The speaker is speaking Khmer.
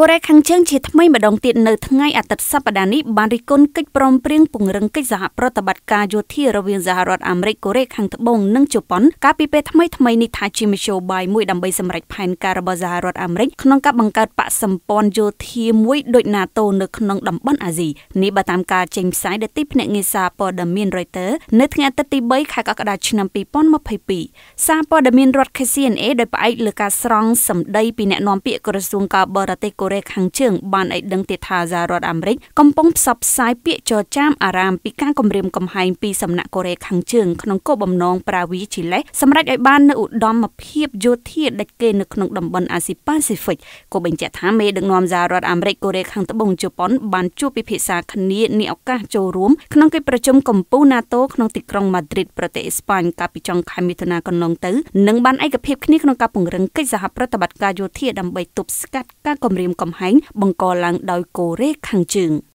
កូរ៉េខាងជើងជាថ្មីម្ដងទៀតនៅថ្ងៃអាទិត្យសប្ដាហ៍នេះបានរិះគន់កិច្ចព្រមព្រៀងពង្រឹងកិច្ចសហប្រតិបត្តិការយោធារវាងសហរដ្ឋអាមេរិកកូរ៉េខាងត្បូងនិងជប៉ុន កាលពីពេលថ្មីថ្មីនេះថាជាមធ្យោបាយមួយដើម្បីសម្រេចផែនការរបស់សហរដ្ឋអាមេរិកក្នុងការបង្កើតបកសម្ព័ន្ធយោធាមួយដូច NATO នៅក្នុងតំបន់អាស៊ីនេះបើតាមការចេញផ្សាយដោយទីភ្នាក់ងារសារព័ត៌មាន Reuters នៅថ្ងៃអាទិត្យទី3ខែកក្កដាឆ្នាំ2022សារព័ត៌មានរដ្ឋ KCNA ដោយផ្អែកលើការស្រង់សម្ដីពីអ្នកនាំពាក្យក្រសួងការបរទេសកូរ៉េខាងជើងបានឲ្យដឹងទៀតថាសហរដ្ឋអាមេរិក កំពុងផ្សព្វផ្សាយពាក្យចចាមអារាមពីការគំរាមកំហែងពីសំណាក់កូរ៉េខាងជើងក្នុងគោលបំណងប្រាវីជីលេសសម្រាប់ឲ្យបាននៅឧត្តមភាពយោធាដាច់គេនៅក្នុងតំបន់អាស៊ីប៉ាស៊ីហ្វិកក៏បញ្ជាក់ថាមេដឹកនាំសហរដ្ឋអាមេរិកកូរ៉េខាងត្បូងជប៉ុនបានជួបពិភាក្សាគ្នានាឱកាសចូលរួមក្នុងកិច្ចប្រជុំកំពូល NATO ក្នុងទីក្រុងម៉ាឌ្រីតប្រទេសអេស្ប៉ាញកាលពីចុងខែមិថុនាកន្លងទៅនិងបានឯកភាពគ្នាក្នុងការពង្រឹងកិច្ចសហប្រតិបត្តិការយោធាដើម្បីទប់ស្កាត់ការគំរាមកំហែងបង្កឡើងដោយកូរ៉េខាងជើង។